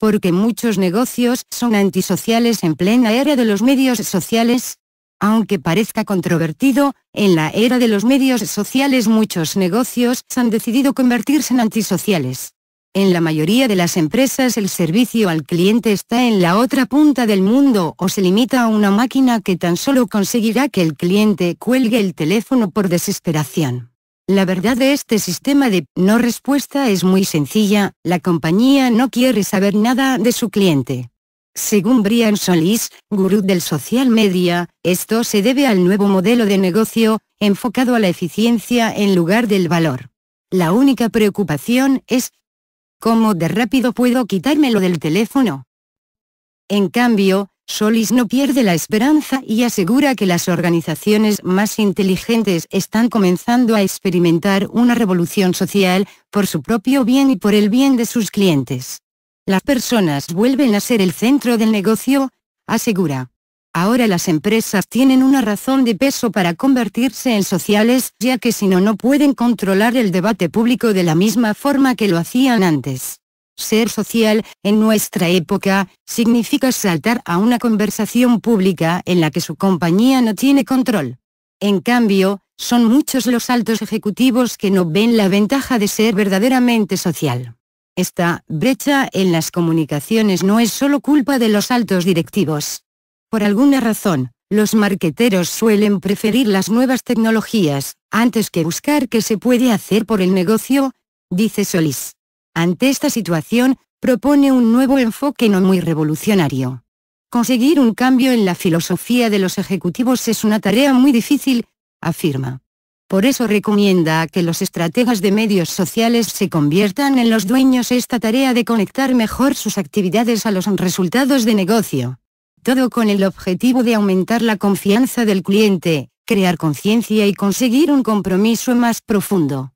porque muchos negocios son antisociales en plena era de los medios sociales. Aunque parezca controvertido, en la era de los medios sociales muchos negocios han decidido convertirse en antisociales. En la mayoría de las empresas el servicio al cliente está en la otra punta del mundo o se limita a una máquina que tan solo conseguirá que el cliente cuelgue el teléfono por desesperación. La verdad de este sistema de no respuesta es muy sencilla, la compañía no quiere saber nada de su cliente. Según Brian Solis, gurú del social media, esto se debe al nuevo modelo de negocio, enfocado a la eficiencia en lugar del valor. La única preocupación es, ¿cómo de rápido puedo quitármelo del teléfono? En cambio, Solis no pierde la esperanza y asegura que las organizaciones más inteligentes están comenzando a experimentar una revolución social, por su propio bien y por el bien de sus clientes. Las personas vuelven a ser el centro del negocio, asegura. Ahora las empresas tienen una razón de peso para convertirse en sociales, ya que si no no pueden controlar el debate público de la misma forma que lo hacían antes. Ser social, en nuestra época, significa saltar a una conversación pública en la que su compañía no tiene control. En cambio, son muchos los altos ejecutivos que no ven la ventaja de ser verdaderamente social. Esta brecha en las comunicaciones no es solo culpa de los altos directivos. Por alguna razón, los marqueteros suelen preferir las nuevas tecnologías, antes que buscar qué se puede hacer por el negocio, dice Solís. Ante esta situación, propone un nuevo enfoque no muy revolucionario. Conseguir un cambio en la filosofía de los ejecutivos es una tarea muy difícil, afirma. Por eso recomienda a que los estrategas de medios sociales se conviertan en los dueños esta tarea de conectar mejor sus actividades a los resultados de negocio. Todo con el objetivo de aumentar la confianza del cliente, crear conciencia y conseguir un compromiso más profundo.